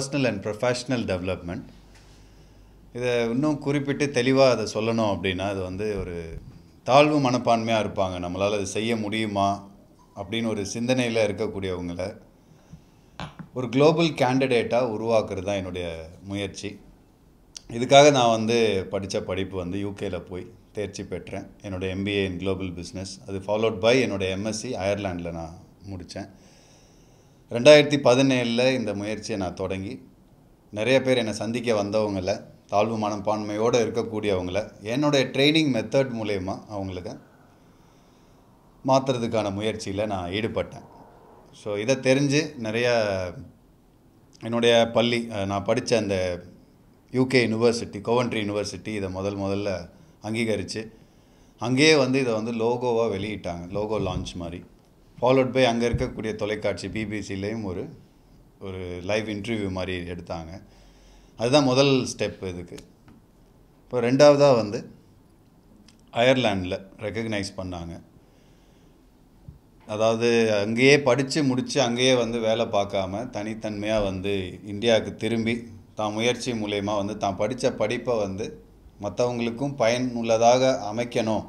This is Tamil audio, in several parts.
பர்சனல் அண்ட் ப்ரொஃபஷ்னல் டெவலப்மெண்ட் இதை இன்னும் குறிப்பிட்டு தெளிவாக அதை சொல்லணும் அப்படின்னா அது வந்து ஒரு தாழ்வு மனப்பான்மையாக இருப்பாங்க நம்மளால் அது செய்ய முடியுமா அப்படின்னு ஒரு சிந்தனையில் இருக்கக்கூடியவங்கள ஒரு குளோபல் கேண்டிடேட்டாக உருவாக்குறது தான் என்னுடைய முயற்சி இதுக்காக நான் வந்து படித்த படிப்பு வந்து யூகேயில் போய் தேர்ச்சி பெற்றேன் என்னுடைய எம்பிஏ இன் குளோபல் பிஸ்னஸ் அது ஃபாலோட் பை என்னுடைய எம்எஸ்சி அயர்லாண்டில் நான் முடித்தேன் ரெண்டாயிரத்தி பதினேழில் இந்த முயற்சியை நான் தொடங்கி நிறைய பேர் என்னை சந்திக்க வந்தவங்கள தாழ்வு மனப்பான்மையோடு இருக்கக்கூடியவங்கள என்னுடைய ட்ரைனிங் மெத்தட் மூலயமா அவங்களுக்கு மாற்றுறதுக்கான முயற்சியில் நான் ஈடுபட்டேன் ஸோ இதை தெரிஞ்சு நிறையா என்னுடைய பள்ளி நான் படித்த அந்த யூகே யூனிவர்சிட்டி கோவன்ட்ரி யூனிவர்சிட்டி இதை முதல் முதல்ல அங்கீகரித்து அங்கேயே வந்து இதை வந்து லோகோவாக வெளியிட்டாங்க லோகோ லான்ச் மாதிரி ஃபாலோட் பை அங்கே இருக்கக்கூடிய தொலைக்காட்சி பிபிசிலேயும் ஒரு ஒரு லைவ் இன்டர்வியூ மாதிரி எடுத்தாங்க அதுதான் முதல் ஸ்டெப் இதுக்கு இப்போ ரெண்டாவதாக வந்து அயர்லாண்டில் ரெக்கக்னைஸ் பண்ணாங்க அதாவது அங்கேயே படித்து முடித்து அங்கேயே வந்து வேலை பார்க்காம தனித்தன்மையாக வந்து இந்தியாவுக்கு திரும்பி தான் முயற்சி மூலயமா வந்து தான் படித்த படிப்பை வந்து மற்றவங்களுக்கும் பயனுள்ளதாக அமைக்கணும்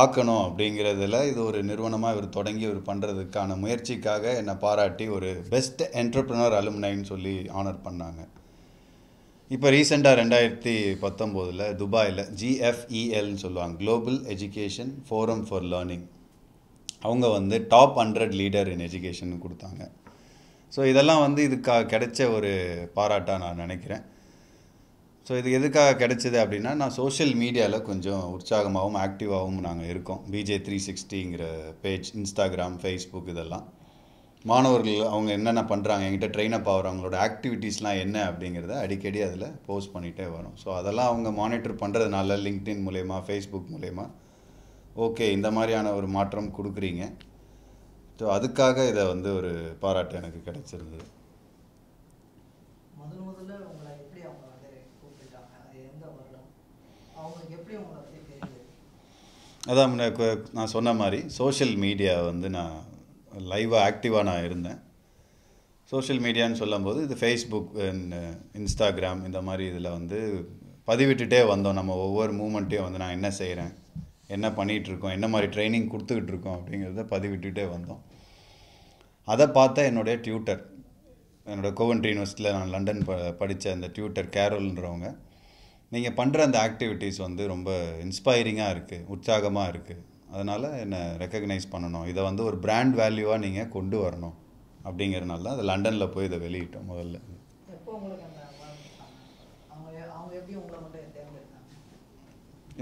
ஆக்கணும் அப்படிங்கிறதுல இது ஒரு நிறுவனமாக இவர் தொடங்கி இவர் பண்ணுறதுக்கான முயற்சிக்காக என்னை பாராட்டி ஒரு பெஸ்ட் என்டர்பிரினர் அலுமினைன்னு சொல்லி ஆனர் பண்ணாங்க இப்போ ரீசெண்டாக ரெண்டாயிரத்தி பத்தொம்போதில் துபாயில் ஜிஎஃப்இஎல்னு e சொல்லுவாங்க global education forum for learning அவங்க வந்து top hundred leader in education கொடுத்தாங்க ஸோ இதெல்லாம் வந்து இதுக்காக கிடைச்ச ஒரு பாராட்டாக நான் நினைக்கிறேன் ஸோ இது எதுக்காக கிடைச்சிது அப்படின்னா நான் சோஷியல் மீடியாவில் கொஞ்சம் உற்சாகமாகவும் ஆக்டிவாகவும் நாங்கள் இருக்கோம் பிஜே த்ரீ சிக்ஸ்டிங்கிற பேஜ் இன்ஸ்டாகிராம் ஃபேஸ்புக் இதெல்லாம் மாணவர்கள் அவங்க என்னென்ன பண்ணுறாங்க எங்கிட்ட ட்ரெயின் அப் ஆகிற அவங்களோட ஆக்டிவிட்டீஸ்லாம் என்ன அப்படிங்கிறத அடிக்கடி அதில் போஸ்ட் பண்ணிகிட்டே வரும் ஸோ அதெல்லாம் அவங்க மானிட்டர் பண்ணுறதுனால லிங்க்டின் மூலயமா ஃபேஸ்புக் மூலயமா ஓகே இந்த மாதிரியான ஒரு மாற்றம் கொடுக்குறீங்க ஸோ அதுக்காக இதை வந்து ஒரு பாராட்டு எனக்கு கிடச்சிருந்தது முதல்ல உங்களை எப்படி அவங்க அதான் நான் சொன்ன மாதிரி சோஷியல் மீடியா வந்து நான் லைவாக ஆக்டிவாக நான் இருந்தேன் சோஷியல் மீடியான்னு சொல்லும்போது இது ஃபேஸ்புக் இன்ஸ்டாகிராம் இந்த மாதிரி இதில் வந்து பதிவிட்டுட்டே வந்தோம் நம்ம ஒவ்வொரு மூமெண்ட்டையும் வந்து நான் என்ன செய்கிறேன் என்ன பண்ணிகிட்ருக்கோம் என்ன மாதிரி ட்ரைனிங் கொடுத்துக்கிட்டு இருக்கோம் அப்படிங்கிறத பதிவிட்டுட்டே வந்தோம் அதை பார்த்தா என்னுடைய டியூட்டர் என்னோடய கோவன்ட்ரி யூனிவர்சிட்டியில் நான் லண்டன் ப படித்த அந்த டியூட்டர் கேரோல்ன்றவங்க நீங்கள் பண்ணுற அந்த ஆக்டிவிட்டீஸ் வந்து ரொம்ப இன்ஸ்பைரிங்காக இருக்குது உற்சாகமாக இருக்குது அதனால் என்னை ரெக்கக்னைஸ் பண்ணணும் இதை வந்து ஒரு பிராண்ட் வேல்யூவாக நீங்கள் கொண்டு வரணும் அப்படிங்கிறனால தான் அது லண்டனில் போய் இதை வெளியிட்டோம் முதல்ல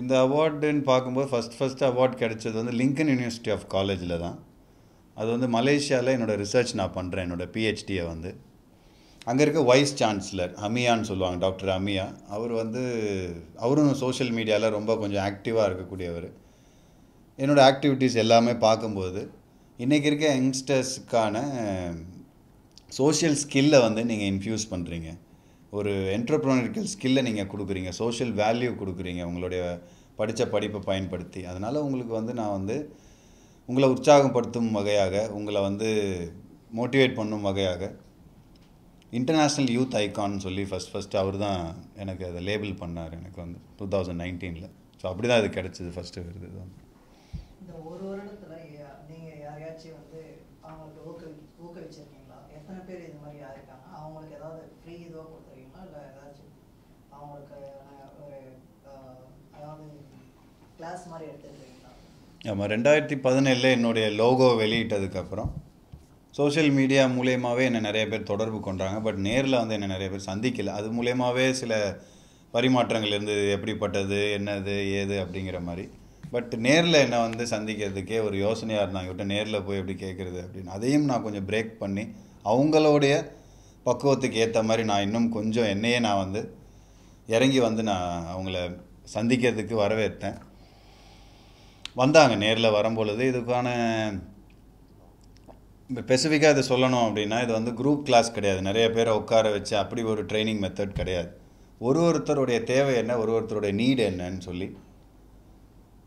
இந்த அவார்டுன்னு பார்க்கும்போது ஃபஸ்ட் ஃபஸ்ட்டு அவார்ட் கிடைச்சது வந்து லிங்கன் யூனிவர்சிட்டி ஆஃப் காலேஜில் தான் அது வந்து மலேசியாவில் என்னோடய ரிசர்ச் நான் பண்ணுறேன் என்னோடய பிஹெச்டியை வந்து அங்கே இருக்க வைஸ் சான்சலர் அமியான்னு சொல்லுவாங்க டாக்டர் அமியா அவர் வந்து அவரும் சோஷியல் மீடியாவில் ரொம்ப கொஞ்சம் ஆக்டிவாக இருக்கக்கூடியவர் என்னோடய ஆக்டிவிட்டீஸ் எல்லாமே பார்க்கும்போது இன்றைக்கி இருக்க யங்ஸ்டர்ஸுக்கான சோஷியல் ஸ்கில்லை வந்து நீங்கள் இன்ஃப்யூஸ் பண்ணுறீங்க ஒரு என்டர்ப்ரோனரிக்கல் ஸ்கில்லை நீங்கள் கொடுக்குறீங்க சோஷியல் வேல்யூ கொடுக்குறீங்க உங்களுடைய படித்த படிப்பை பயன்படுத்தி அதனால் உங்களுக்கு வந்து நான் வந்து உங்களை உற்சாகப்படுத்தும் வகையாக உங்களை வந்து மோட்டிவேட் பண்ணும் வகையாக இன்டர்நேஷ்னல் யூத் ஐக்கான்னு சொல்லி ஃபஸ்ட் ஃபஸ்ட்டு அவர் தான் எனக்கு அதை லேபிள் பண்ணார் எனக்கு வந்து டூ தௌசண்ட் நைன்டீனில் ஸோ அப்படி தான் அது கிடச்சிது ஃபஸ்ட்டு விருது இந்த ஒரு வருடத்தில் நீங்கள் யாரையாச்சும் வந்து அவங்களுக்கு ஊக்குவி ஊக்குவிச்சிருக்கீங்களா எத்தனை பேர் இது மாதிரி யாருக்காங்க அவங்களுக்கு ஏதாவது ஃப்ரீ இதோ கொடுத்துருக்கீங்களா இல்லை ஏதாச்சும் அவங்களுக்கு ஒரு அதாவது கிளாஸ் மாதிரி எடுத்துருக்கீங்களா ஆமாம் ரெண்டாயிரத்தி பதினேழில் என்னுடைய லோகோ வெளியிட்டதுக்கப்புறம் சோஷியல் மீடியா மூலயமாவே என்னை நிறைய பேர் தொடர்பு கொண்டாங்க பட் நேரில் வந்து என்னை நிறைய பேர் சந்திக்கல அது மூலயமாவே சில பரிமாற்றங்கள் இருந்தது எப்படிப்பட்டது என்னது ஏது அப்படிங்கிற மாதிரி பட் நேரில் என்னை வந்து சந்திக்கிறதுக்கே ஒரு யோசனையாக இருந்தாங்க விட்டு நேரில் போய் எப்படி கேட்குறது அப்படின்னு அதையும் நான் கொஞ்சம் பிரேக் பண்ணி அவங்களுடைய பக்குவத்துக்கு ஏற்ற மாதிரி நான் இன்னும் கொஞ்சம் என்னையே நான் வந்து இறங்கி வந்து நான் அவங்கள சந்திக்கிறதுக்கு வரவேற்றேன் வந்தாங்க நேரில் வரும்பொழுது இதுக்கான ஸ்பெசிஃபிக்காக இதை சொல்லணும் அப்படின்னா இது வந்து குரூப் கிளாஸ் கிடையாது நிறைய பேரை உட்கார வச்சு அப்படி ஒரு ட்ரைனிங் மெத்தட் கிடையாது ஒரு ஒருத்தருடைய தேவை என்ன ஒரு ஒருத்தருடைய நீடு என்னன்னு சொல்லி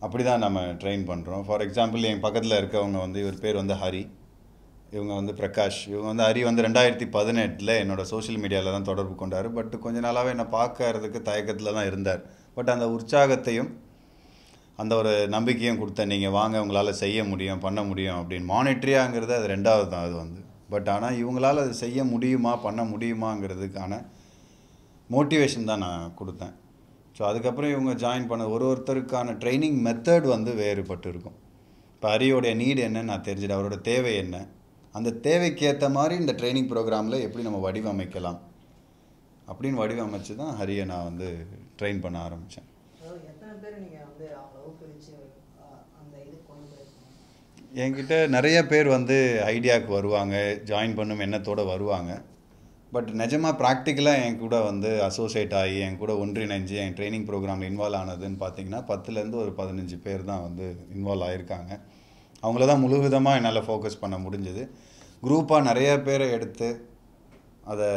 அப்படி தான் நம்ம ட்ரெயின் பண்ணுறோம் ஃபார் எக்ஸாம்பிள் என் பக்கத்தில் இருக்கவங்க வந்து இவர் பேர் வந்து ஹரி இவங்க வந்து பிரகாஷ் இவங்க வந்து ஹரி வந்து ரெண்டாயிரத்தி பதினெட்டில் என்னோடய சோஷியல் மீடியாவில் தான் தொடர்பு கொண்டார் பட் கொஞ்ச நாளாகவே என்னை பார்க்கறதுக்கு தயக்கத்தில் தான் இருந்தார் பட் அந்த உற்சாகத்தையும் அந்த ஒரு நம்பிக்கையும் கொடுத்த நீங்கள் வாங்க உங்களால் செய்ய முடியும் பண்ண முடியும் அப்படின்னு மானிட்ரியாங்கிறது அது ரெண்டாவது தான் அது வந்து பட் ஆனால் இவங்களால் அது செய்ய முடியுமா பண்ண முடியுமாங்கிறதுக்கான மோட்டிவேஷன் தான் நான் கொடுத்தேன் ஸோ அதுக்கப்புறம் இவங்க ஜாயின் பண்ண ஒரு ஒருத்தருக்கான ட்ரைனிங் மெத்தட் வந்து வேறுபட்டு இருக்கும் இப்போ அரியோடைய நீடு என்னன்னு நான் தெரிஞ்சுட்டு அவரோட தேவை என்ன அந்த தேவைக்கு ஏற்ற மாதிரி இந்த ட்ரைனிங் ப்ரோக்ராமில் எப்படி நம்ம வடிவமைக்கலாம் அப்படின்னு வடிவமைச்சு தான் ஹரியை நான் வந்து ட்ரெயின் பண்ண ஆரம்பித்தேன் என்கிட்ட நிறைய பேர் வந்து ஐடியாவுக்கு வருவாங்க ஜாயின் பண்ணும் எண்ணத்தோடு வருவாங்க பட் நிஜமாக ப்ராக்டிக்கலாக என் கூட வந்து அசோசியேட் ஆகி என் கூட ஒன்றிணைஞ்சு என் ட்ரைனிங் ப்ரோக்ராமில் இன்வால்வ் ஆனதுன்னு பார்த்தீங்கன்னா பத்துலேருந்து ஒரு பதினஞ்சு பேர் தான் வந்து இன்வால்வ் ஆகியிருக்காங்க அவங்கள தான் முழு விதமாக என்னால் ஃபோக்கஸ் பண்ண முடிஞ்சது குரூப்பாக நிறைய பேரை எடுத்து அதை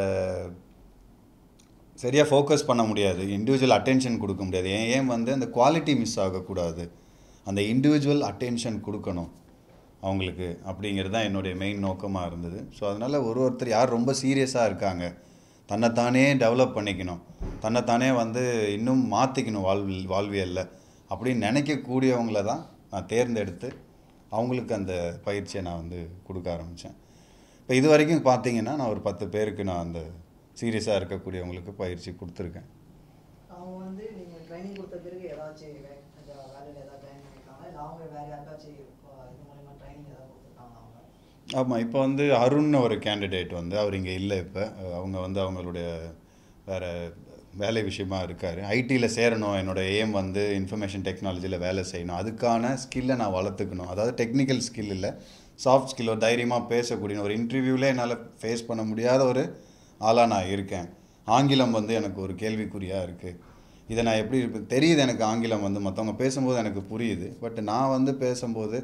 சரியாக ஃபோக்கஸ் பண்ண முடியாது இண்டிவிஜுவல் அட்டென்ஷன் கொடுக்க முடியாது ஏன் ஏன் வந்து அந்த குவாலிட்டி மிஸ் ஆகக்கூடாது அந்த இண்டிவிஜுவல் அட்டென்ஷன் கொடுக்கணும் அவங்களுக்கு அப்படிங்கிறது தான் என்னுடைய மெயின் நோக்கமாக இருந்தது ஸோ அதனால் ஒரு ஒருத்தர் யார் ரொம்ப சீரியஸாக இருக்காங்க தன்னைத்தானே டெவலப் பண்ணிக்கணும் தன்னைத்தானே வந்து இன்னும் மாற்றிக்கணும் வாழ்வில் வாழ்வியலில் அப்படின்னு நினைக்கக்கூடியவங்கள தான் நான் தேர்ந்தெடுத்து அவங்களுக்கு அந்த பயிற்சியை நான் வந்து கொடுக்க ஆரம்பித்தேன் இப்போ இது வரைக்கும் பார்த்தீங்கன்னா நான் ஒரு பத்து பேருக்கு நான் அந்த சீரியஸாக இருக்கக்கூடியவங்களுக்கு பயிற்சி கொடுத்துருக்கேன் ஆமாம் இப்போ வந்து அருண் ஒரு கேண்டிடேட் வந்து அவர் இங்கே இல்லை இப்போ அவங்க வந்து அவங்களுடைய வேறு வேலை விஷயமா இருக்கார் ஐடியில் சேரணும் என்னோடய எய்ம் வந்து இன்ஃபர்மேஷன் டெக்னாலஜியில் வேலை செய்யணும் அதுக்கான ஸ்கில்லை நான் வளர்த்துக்கணும் அதாவது டெக்னிக்கல் ஸ்கில் இல்லை சாஃப்ட் ஒரு தைரியமாக பேசக்கூடிய ஒரு இன்டர்வியூவில் என்னால் ஃபேஸ் பண்ண முடியாத ஒரு ஆளாக நான் இருக்கேன் ஆங்கிலம் வந்து எனக்கு ஒரு கேள்விக்குறியாக இருக்குது இதை நான் எப்படி தெரியுது எனக்கு ஆங்கிலம் வந்து மற்றவங்க பேசும்போது எனக்கு புரியுது பட் நான் வந்து பேசும்போது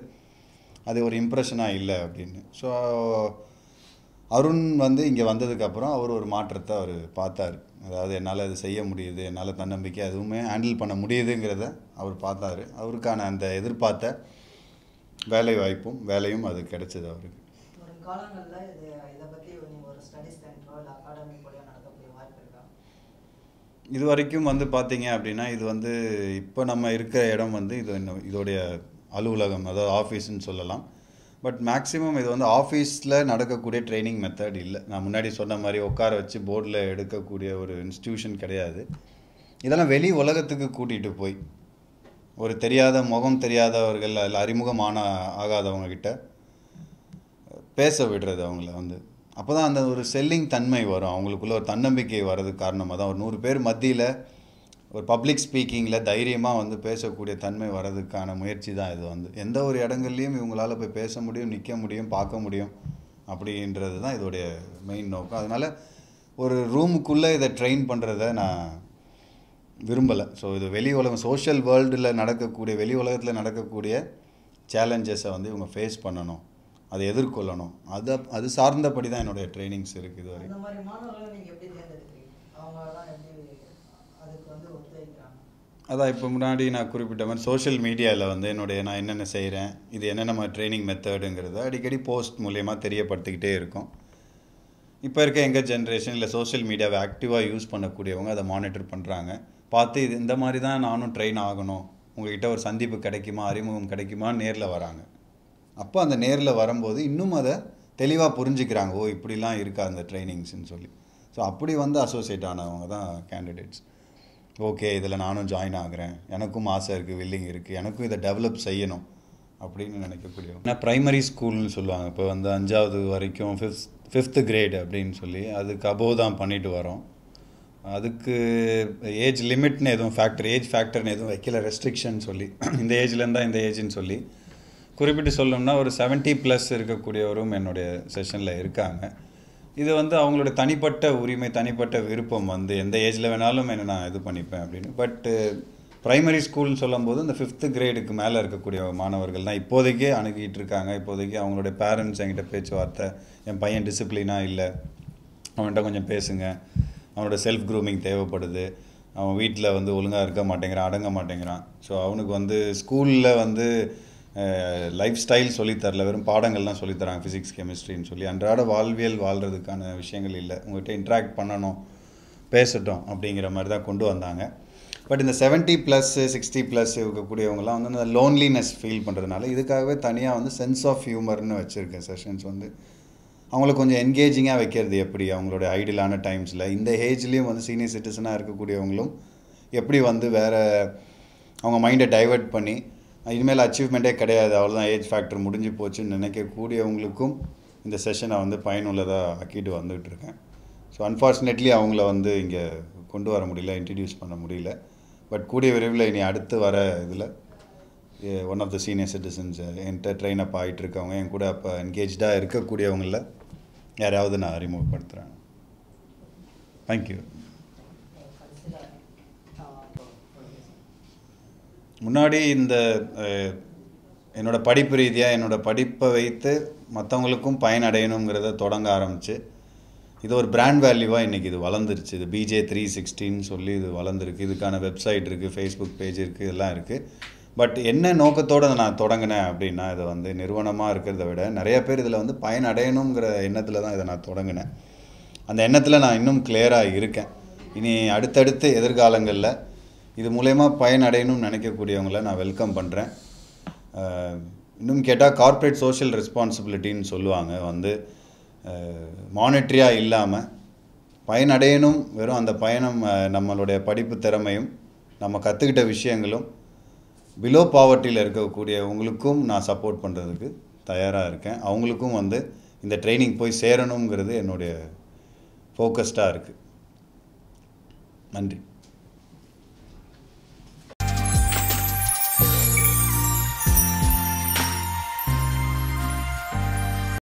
அது ஒரு இம்ப்ரெஷனாக இல்லை அப்படின்னு ஸோ அருண் வந்து இங்கே வந்ததுக்கப்புறம் அவர் ஒரு மாற்றத்தை அவர் பார்த்தார் அதாவது என்னால் அது செய்ய முடியுது என்னால் தன்னம்பிக்கை அதுவுமே ஹேண்டில் பண்ண முடியுதுங்கிறத அவர் பார்த்தார் அவருக்கான அந்த எதிர்பார்த்த வேலை வாய்ப்பும் வேலையும் அது கிடைச்சது அவருக்கு காலங்களில் இது இதை பற்றி நீங்கள் ஒரு ஸ்டடி சென்டரோ இல்லை அகாடமி கூட நடக்கக்கூடிய வாய்ப்பு இருக்கா இது வரைக்கும் வந்து பார்த்தீங்க அப்படின்னா இது வந்து இப்போ நம்ம இருக்கிற இடம் வந்து இது இதோடைய அலுவலகம் அதாவது ஆஃபீஸ்ன்னு சொல்லலாம் பட் மேக்ஸிமம் இது வந்து ஆஃபீஸில் நடக்கக்கூடிய ட்ரைனிங் மெத்தட் இல்லை நான் முன்னாடி சொன்ன மாதிரி உட்கார வச்சு போர்டில் எடுக்கக்கூடிய ஒரு இன்ஸ்டியூஷன் கிடையாது இதெல்லாம் வெளி உலகத்துக்கு கூட்டிகிட்டு போய் ஒரு தெரியாத முகம் தெரியாதவர்கள் அதில் அறிமுகமான ஆகாதவங்கக்கிட்ட பேச விடுறது அவங்கள வந்து அப்போ தான் அந்த ஒரு செல்லிங் தன்மை வரும் அவங்களுக்குள்ள ஒரு தன்னம்பிக்கை வர்றதுக்கு காரணமாக தான் ஒரு நூறு பேர் மத்தியில் ஒரு பப்ளிக் ஸ்பீக்கிங்கில் தைரியமாக வந்து பேசக்கூடிய தன்மை வர்றதுக்கான முயற்சி தான் இது வந்து எந்த ஒரு இடங்கள்லையும் இவங்களால் போய் பேச முடியும் நிற்க முடியும் பார்க்க முடியும் அப்படின்றது தான் இதோடைய மெயின் நோக்கம் அதனால் ஒரு ரூமுக்குள்ளே இதை ட்ரெயின் பண்ணுறத நான் விரும்பலை ஸோ இது வெளி உலகம் சோஷியல் வேர்ல்டில் நடக்கக்கூடிய வெளி உலகத்தில் நடக்கக்கூடிய சேலஞ்சஸை வந்து இவங்க ஃபேஸ் பண்ணணும் அதை எதிர்கொள்ளணும் அதை அது சார்ந்தபடி தான் என்னுடைய ட்ரைனிங்ஸ் இருக்குது இது வரைக்கும் அதான் இப்போ முன்னாடி நான் குறிப்பிட்ட மாதிரி சோஷியல் மீடியாவில் வந்து என்னுடைய நான் என்னென்ன செய்கிறேன் இது என்னென்ன ட்ரைனிங் மெத்தடுங்கிறத அடிக்கடி போஸ்ட் மூலயமா தெரியப்படுத்திக்கிட்டே இருக்கும் இப்போ இருக்க எங்கள் ஜென்ரேஷன் இல்லை சோஷியல் மீடியாவை ஆக்டிவாக யூஸ் பண்ணக்கூடியவங்க அதை மானிட்டர் பண்ணுறாங்க பார்த்து இது இந்த மாதிரி தான் நானும் ட்ரெயின் ஆகணும் உங்கள்கிட்ட ஒரு சந்திப்பு கிடைக்குமா அறிமுகம் கிடைக்குமா நேரில் வராங்க அப்போ அந்த நேரில் வரும்போது இன்னும் அதை தெளிவாக புரிஞ்சுக்கிறாங்க ஓ இப்படிலாம் இருக்கா அந்த ட்ரைனிங்ஸ்ன்னு சொல்லி ஸோ அப்படி வந்து அசோசியேட் ஆனவங்க தான் கேண்டிடேட்ஸ் ஓகே இதில் நானும் ஜாயின் ஆகிறேன் எனக்கும் ஆசை இருக்குது வில்லிங் இருக்குது எனக்கும் இதை டெவலப் செய்யணும் அப்படின்னு நினைக்கக்கூடிய ஏன்னா ப்ரைமரி ஸ்கூல்னு சொல்லுவாங்க இப்போ வந்து அஞ்சாவது வரைக்கும் ஃபிஃப்த் ஃபிஃப்த்து கிரேட் அப்படின்னு சொல்லி அதுக்கு அபோவ் தான் பண்ணிட்டு வரோம் அதுக்கு ஏஜ் லிமிட்னு எதுவும் ஃபேக்டர் ஏஜ் ஃபேக்டர்னு எதுவும் வைக்கல ரெஸ்ட்ரிக்ஷன் சொல்லி இந்த ஏஜ்லேருந்தால் இந்த ஏஜ்னு சொல்லி குறிப்பிட்டு சொல்லணும்னா ஒரு செவன்ட்டி ப்ளஸ் இருக்கக்கூடியவரும் என்னுடைய செஷனில் இருக்காங்க இது வந்து அவங்களோட தனிப்பட்ட உரிமை தனிப்பட்ட விருப்பம் வந்து எந்த ஏஜில் வேணாலும் என்ன நான் இது பண்ணிப்பேன் அப்படின்னு பட்டு ப்ரைமரி ஸ்கூல்னு சொல்லும்போது இந்த ஃபிஃப்த்து கிரேடுக்கு மேலே இருக்கக்கூடிய மாணவர்கள் தான் இப்போதைக்கே அணுகிட்டு இருக்காங்க இப்போதைக்கு அவங்களோட பேரண்ட்ஸ் என்கிட்ட பேச்சுவார்த்தை என் பையன் டிசிப்ளினாக இல்லை அவன்கிட்ட கொஞ்சம் பேசுங்க அவனோட செல்ஃப் க்ரூமிங் தேவைப்படுது அவன் வீட்டில் வந்து ஒழுங்காக இருக்க மாட்டேங்கிறான் அடங்க மாட்டேங்கிறான் ஸோ அவனுக்கு வந்து ஸ்கூலில் வந்து லைஃப் ஸ்டைல் சொல்லித்தரல வெறும் பாடங்கள்லாம் சொல்லித்தராங்க ஃபிசிக்ஸ் கெமிஸ்ட்ரின்னு சொல்லி அன்றாட வாழ்வியல் வாழ்கிறதுக்கான விஷயங்கள் இல்லை உங்கள்கிட்ட இன்ட்ராக்ட் பண்ணணும் பேசட்டும் அப்படிங்கிற மாதிரி தான் கொண்டு வந்தாங்க பட் இந்த செவன்ட்டி ப்ளஸ் சிக்ஸ்டி ப்ளஸ் இருக்கக்கூடியவங்களாம் வந்து அந்த லோன்லினஸ் ஃபீல் பண்ணுறதுனால இதுக்காகவே தனியாக வந்து சென்ஸ் ஆஃப் ஹியூமர்னு வச்சுருக்கேன் செஷன்ஸ் வந்து அவங்கள கொஞ்சம் என்கேஜிங்காக வைக்கிறது எப்படி அவங்களோட ஐடியலான டைம்ஸில் இந்த ஏஜ்லேயும் வந்து சீனியர் சிட்டிசனாக இருக்கக்கூடியவங்களும் எப்படி வந்து வேறு அவங்க மைண்டை டைவெர்ட் பண்ணி இனிமேல் அச்சீவ்மெண்ட்டே கிடையாது அவ்வளோதான் ஏஜ் ஃபேக்டர் முடிஞ்சு போச்சுன்னு நினைக்கக்கூடியவங்களுக்கும் இந்த செஷனை வந்து பயனுள்ளதாக ஆக்கிட்டு வந்துகிட்டு இருக்கேன் ஸோ அன்ஃபார்ச்சுனேட்லி அவங்கள வந்து இங்கே கொண்டு வர முடியல இன்ட்ரடியூஸ் பண்ண முடியல பட் கூடிய விரைவில் இனி அடுத்து வர இதில் one of the senior citizens என்கிட்ட ட்ரெயின் அப் ஆகிட்டு இருக்கவங்க என் கூட அப்போ என்கேஜாக இருக்கக்கூடியவங்களில் யாரையாவது நான் அறிமுகப்படுத்துகிறேன் தேங்க்யூ முன்னாடி இந்த என்னோடய படிப்பு ரீதியாக என்னோடய படிப்பை வைத்து மற்றவங்களுக்கும் பயனடையணுங்கிறத தொடங்க ஆரம்பித்து இது ஒரு பிராண்ட் வேல்யூவாக இன்றைக்கி இது வளர்ந்துருச்சு இது பிஜே த்ரீ சிக்ஸ்டின்னு சொல்லி இது வளர்ந்துருக்கு இதுக்கான வெப்சைட் இருக்குது ஃபேஸ்புக் பேஜ் இருக்குது இதெல்லாம் இருக்குது பட் என்ன நோக்கத்தோடு நான் தொடங்கினேன் அப்படின்னா இதை வந்து நிறுவனமாக இருக்கிறத விட நிறைய பேர் இதில் வந்து பயன் அடையணுங்கிற எண்ணத்தில் தான் இதை நான் தொடங்கினேன் அந்த எண்ணத்தில் நான் இன்னும் கிளியராக இருக்கேன் இனி அடுத்தடுத்து எதிர்காலங்களில் இது மூலயமா பயனடையணும்னு நினைக்கக்கூடியவங்கள நான் வெல்கம் பண்ணுறேன் இன்னும் கேட்டால் கார்ப்பரேட் சோஷியல் ரெஸ்பான்சிபிலிட்டின்னு சொல்லுவாங்க வந்து மானிட்ரியாக இல்லாமல் பயனடையணும் வெறும் அந்த பயணம் நம்மளுடைய படிப்பு திறமையும் நம்ம கற்றுக்கிட்ட விஷயங்களும் பிலோ பாவர்ட்டியில் இருக்கக்கூடியவங்களுக்கும் நான் சப்போர்ட் பண்ணுறதுக்கு தயாராக இருக்கேன் அவங்களுக்கும் வந்து இந்த ட்ரைனிங் போய் சேரணுங்கிறது என்னுடைய ஃபோக்கஸ்டாக இருக்குது நன்றி